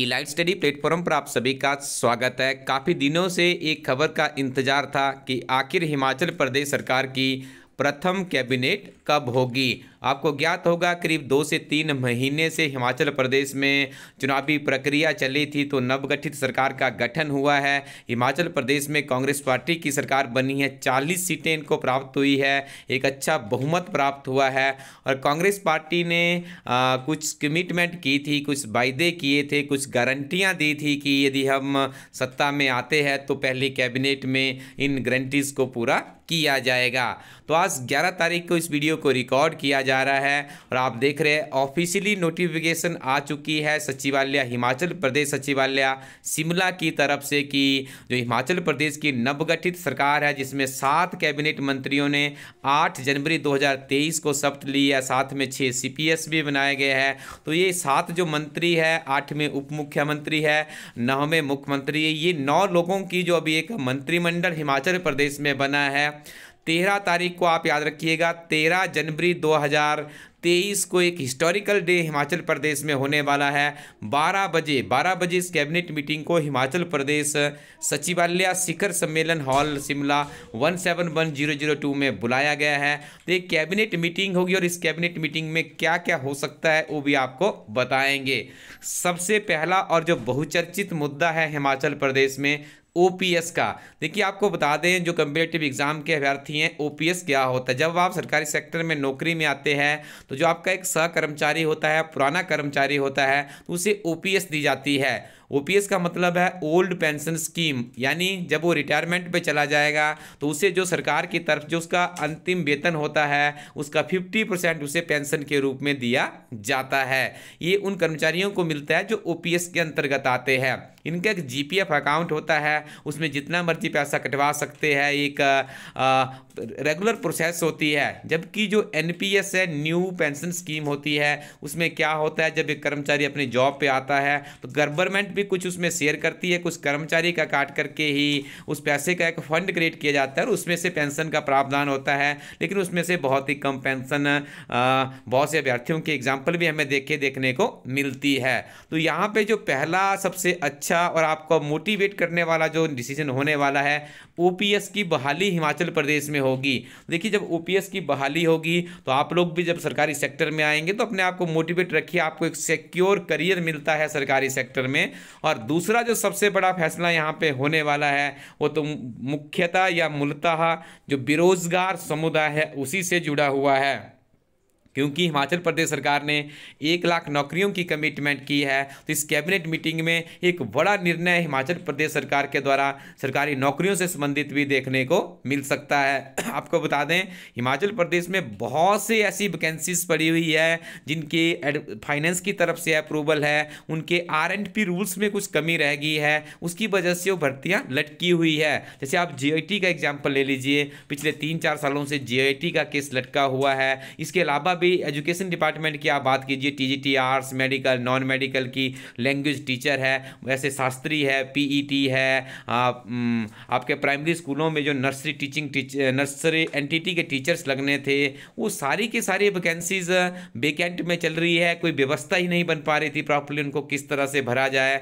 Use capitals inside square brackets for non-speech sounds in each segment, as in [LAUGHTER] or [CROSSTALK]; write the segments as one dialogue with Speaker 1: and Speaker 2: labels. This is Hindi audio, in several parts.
Speaker 1: ई लाइट स्टडी प्लेटफॉर्म पर आप सभी का स्वागत है काफ़ी दिनों से एक खबर का इंतजार था कि आखिर हिमाचल प्रदेश सरकार की प्रथम कैबिनेट कब होगी आपको ज्ञात होगा करीब दो से तीन महीने से हिमाचल प्रदेश में चुनावी प्रक्रिया चली थी तो नवगठित सरकार का गठन हुआ है हिमाचल प्रदेश में कांग्रेस पार्टी की सरकार बनी है चालीस सीटें इनको प्राप्त हुई है एक अच्छा बहुमत प्राप्त हुआ है और कांग्रेस पार्टी ने आ, कुछ कमिटमेंट की थी कुछ वायदे किए थे कुछ गारंटियाँ दी थी कि यदि हम सत्ता में आते हैं तो पहले कैबिनेट में इन गारंटीज़ को पूरा किया जाएगा तो आज 11 तारीख को इस वीडियो को रिकॉर्ड किया जा रहा है और आप देख रहे हैं ऑफिशियली नोटिफिकेशन आ चुकी है सचिवालय हिमाचल प्रदेश सचिवालय शिमला की तरफ से कि जो हिमाचल प्रदेश की नवगठित सरकार है जिसमें सात कैबिनेट मंत्रियों ने आठ जनवरी दो को शपथ ली है साथ में छः सी भी बनाए गए हैं तो ये सात जो मंत्री है आठवें उप मुख्यमंत्री है नौवें मुख्यमंत्री ये नौ लोगों की जो अभी एक मंत्रिमंडल हिमाचल प्रदेश में बना है तेरह तारीख को आप याद रखिएगा तेरह जनवरी दो हज़ार तेईस को एक हिस्टोरिकल डे हिमाचल प्रदेश में होने वाला है बारह बजे बारह बजे इस कैबिनेट मीटिंग को हिमाचल प्रदेश सचिवालय शिखर सम्मेलन hall Shimla one one seven zero zero two में बुलाया गया है तो एक कैबिनेट मीटिंग होगी और इस कैबिनेट मीटिंग में क्या क्या हो सकता है वो भी आपको बताएंगे सबसे पहला और जो बहुचर्चित मुद्दा है हिमाचल प्रदेश में ओपीएस का देखिए आपको बता दें जो कम्पिटेटिव एग्ज़ाम के अभ्यर्थी हैं ओपीएस क्या होता है जब आप सरकारी सेक्टर में नौकरी में आते हैं तो जो आपका एक सहकर्मचारी होता है पुराना कर्मचारी होता है तो उसे ओपीएस दी जाती है ओपीएस का मतलब है ओल्ड पेंशन स्कीम यानी जब वो रिटायरमेंट पे चला जाएगा तो उसे जो सरकार की तरफ जो उसका अंतिम वेतन होता है उसका 50 परसेंट उसे पेंशन के रूप में दिया जाता है ये उन कर्मचारियों को मिलता है जो ओपीएस के अंतर्गत आते हैं इनका एक जीपीएफ अकाउंट होता है है उसमें जितना मर्जी पैसा कटवा सकते हैं एक रेगुलर प्रोसेस होती है जबकि जो एन है न्यू पेंशन स्कीम होती है उसमें क्या होता है जब एक कर्मचारी अपनी जॉब पे आता है तो गवर्नमेंट भी कुछ उसमें शेयर करती है कुछ कर्मचारी का काट करके ही उस पैसे का एक फंड क्रिएट किया जाता है और उसमें से पेंशन का प्रावधान होता है लेकिन उसमें से बहुत ही कम पेंशन बहुत से अभ्यर्थियों के एग्जाम्पल भी हमें देखे देखने को मिलती है तो यहाँ पर जो पहला सबसे अच्छा और आपको मोटिवेट करने वाला जो डिसीजन होने वाला है ओपीएस की बहाली हिमाचल प्रदेश में होगी देखिए जब ओपीएस की बहाली होगी तो आप लोग भी जब सरकारी सेक्टर में आएंगे तो अपने आप को मोटिवेट रखिए आपको एक सिक्योर करियर मिलता है सरकारी सेक्टर में और दूसरा जो सबसे बड़ा फैसला यहाँ पे होने वाला है वो तो मुख्यतः या मूलतः जो बेरोजगार समुदाय है उसी से जुड़ा हुआ है क्योंकि हिमाचल प्रदेश सरकार ने एक लाख नौकरियों की कमिटमेंट की है तो इस कैबिनेट मीटिंग में एक बड़ा निर्णय हिमाचल प्रदेश सरकार के द्वारा सरकारी नौकरियों से संबंधित भी देखने को मिल सकता है [CLEARS THROAT] आपको बता दें हिमाचल प्रदेश में बहुत से ऐसी वैकेंसीज पड़ी हुई है जिनकी फाइनेंस की तरफ से अप्रूवल है उनके आर एंड पी रूल्स में कुछ कमी रह गई है उसकी वजह से वो भर्तियाँ लटकी हुई है जैसे आप जी का एग्जाम्पल ले लीजिए पिछले तीन चार सालों से जी का केस लटका हुआ है इसके अलावा भी एजुकेशन डिपार्टमेंट की आप बात कीजिए T G T arts medical non medical की लैंग्वेज टीचर है वैसे शास्त्री है टी e है आप, आपके प्राइमरी स्कूलों में जो nursery teaching teach nursery N के टीचर्स लगने थे वो सारी की सारी वैकेंसीज वेकेंट uh, में चल रही है कोई व्यवस्था ही नहीं बन पा रही थी प्रॉपरली उनको किस तरह से भरा जाए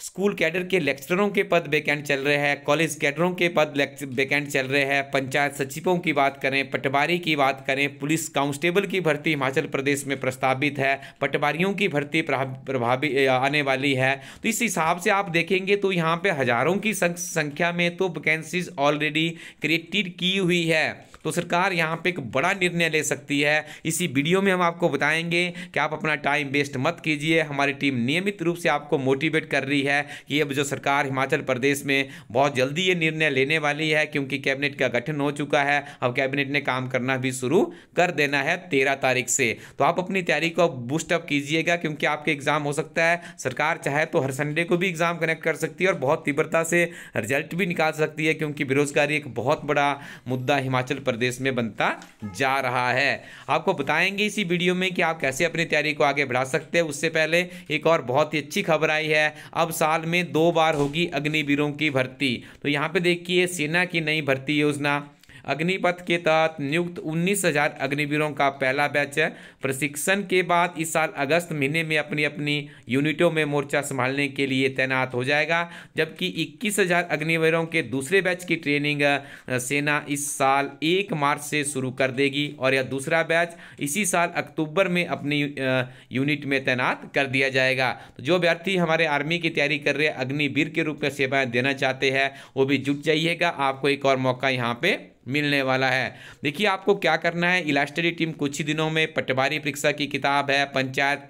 Speaker 1: स्कूल कैडर के लेक्चरों के पद वैकेंट चल रहे हैं कॉलेज कैडरों के पद वैकेंट चल रहे हैं पंचायत सचिवों की बात करें पटवारी की बात करें पुलिस कांस्टेबल की भर्ती हिमाचल प्रदेश में प्रस्तावित है पटवारियों की भर्ती प्रभावी आने वाली है तो इस हिसाब से आप देखेंगे तो यहाँ पे हज़ारों की संख्या में तो वैकेंसीज ऑलरेडी क्रिएटेड की हुई है तो सरकार यहाँ पे एक बड़ा निर्णय ले सकती है इसी वीडियो में हम आपको बताएंगे कि आप अपना टाइम वेस्ट मत कीजिए हमारी टीम नियमित रूप से आपको मोटिवेट कर रही है कि अब जो सरकार हिमाचल प्रदेश में बहुत जल्दी ये निर्णय लेने वाली है क्योंकि कैबिनेट का गठन हो चुका है अब कैबिनेट ने काम करना भी शुरू कर देना है तेरह तारीख से तो आप अपनी तैयारी को बूस्टअप कीजिएगा क्योंकि आपके एग्ज़ाम हो सकता है सरकार चाहे तो हर संडे को भी एग्ज़ाम कनेक्ट कर सकती है और बहुत तीव्रता से रिजल्ट भी निकाल सकती है क्योंकि बेरोजगारी एक बहुत बड़ा मुद्दा हिमाचल प्रदेश प्रदेश में बनता जा रहा है आपको बताएंगे इसी वीडियो में कि आप कैसे अपनी तैयारी को आगे बढ़ा सकते हैं उससे पहले एक और बहुत ही अच्छी खबर आई है अब साल में दो बार होगी अग्निवीरों की भर्ती तो यहाँ पे देखिए सेना की नई भर्ती योजना अग्निपथ के तहत नियुक्त उन्नीस हजार अग्निवीरों का पहला बैच है प्रशिक्षण के बाद इस साल अगस्त महीने में अपनी अपनी यूनिटों में मोर्चा संभालने के लिए तैनात हो जाएगा जबकि इक्कीस हजार अग्निवीरों के दूसरे बैच की ट्रेनिंग सेना इस साल एक मार्च से शुरू कर देगी और यह दूसरा बैच इसी साल अक्टूबर में अपनी यूनिट में तैनात कर दिया जाएगा तो जो अभ्यर्थी हमारे आर्मी की तैयारी कर रहे हैं अग्निवीर के रूप में सेवाएं देना चाहते हैं वो भी जुट जाइएगा आपको एक और मौका यहाँ पे मिलने वाला है देखिए आपको क्या करना है इलास्टरी टीम कुछ ही दिनों में पटवारी परीक्षा की किताब है पंचायत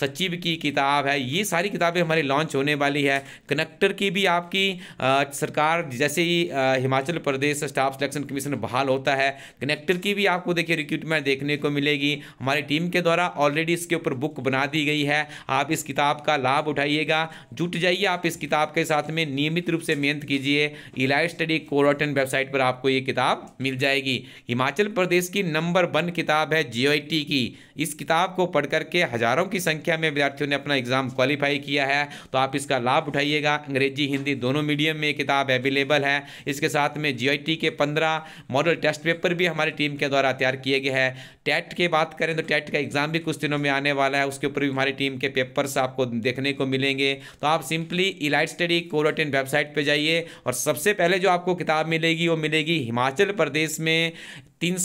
Speaker 1: सचिव की किताब है ये सारी किताबें हमारी लॉन्च होने वाली है कनेक्टर की भी आपकी आ, सरकार जैसे ही आ, Himachal Pradesh staff selection commission बहाल होता है कनेक्टर की भी आपको देखिए रिक्रूटमेंट देखने को मिलेगी हमारी टीम के द्वारा ऑलरेडी इसके ऊपर बुक बना दी गई है आप इस किताब का लाभ उठाइएगा जुट जाइए आप इस किताब के साथ में नियमित रूप से मेहनत कीजिए इलाइट स्टडी कोरोटन वेबसाइट पर आपको ये किताब किताब मिल जाएगी हिमाचल प्रदेश की नंबर वन किताब है जीओईटी की इस किताब को पढ़ करके हज़ारों की संख्या में विद्यार्थियों ने अपना एग्ज़ाम क्वालिफाई किया है तो आप इसका लाभ उठाइएगा अंग्रेजी हिंदी दोनों मीडियम में किताब अवेलेबल है इसके साथ में जी के पंद्रह मॉडल टेस्ट पेपर भी हमारी टीम के द्वारा तैयार किए गए हैं टेट की बात करें तो टेट का एग्ज़ाम भी कुछ दिनों में आने वाला है उसके ऊपर भी हमारी टीम के पेपर्स आपको देखने को मिलेंगे तो आप सिंपली इलाइट स्टडी कोरोटिन वेबसाइट पर जाइए और सबसे पहले जो आपको किताब मिलेगी वो मिलेगी हिमाचल हिमाचल प्रदेश में तीन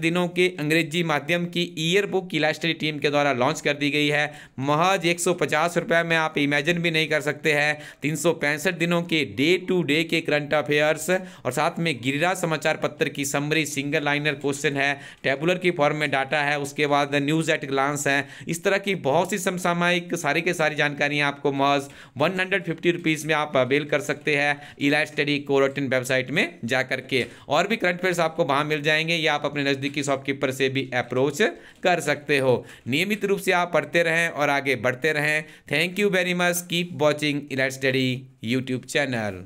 Speaker 1: दिनों के अंग्रेजी माध्यम की ईयर बुक इलास्ट्री स्टडी टीम के द्वारा लॉन्च कर दी गई है महज एक रुपए में आप इमेजिन भी नहीं कर सकते हैं तीन दिनों के डे टू डे के करंट अफेयर्स और साथ में गिरिराज समाचार पत्र की समरी सिंगल लाइनर क्वेश्चन है टेबुलर की फॉर्म में डाटा है उसके बाद न्यूज़ एट ग्लांस है इस तरह की बहुत सी समसामयिक सारी के सारी जानकारियाँ आपको महज वन हंड्रेड में आप अवेल कर सकते हैं इलास्ट्री स्टडी कोरोटिन वेबसाइट में जा करके और भी करंट अफेयर्स आपको वहाँ मिल जाए जाएंगे या आप अपने नज़दीकी शॉपकीपर से भी अप्रोच कर सकते हो नियमित रूप से आप पढ़ते रहें और आगे बढ़ते रहें thank you very much keep watching elite study YouTube channel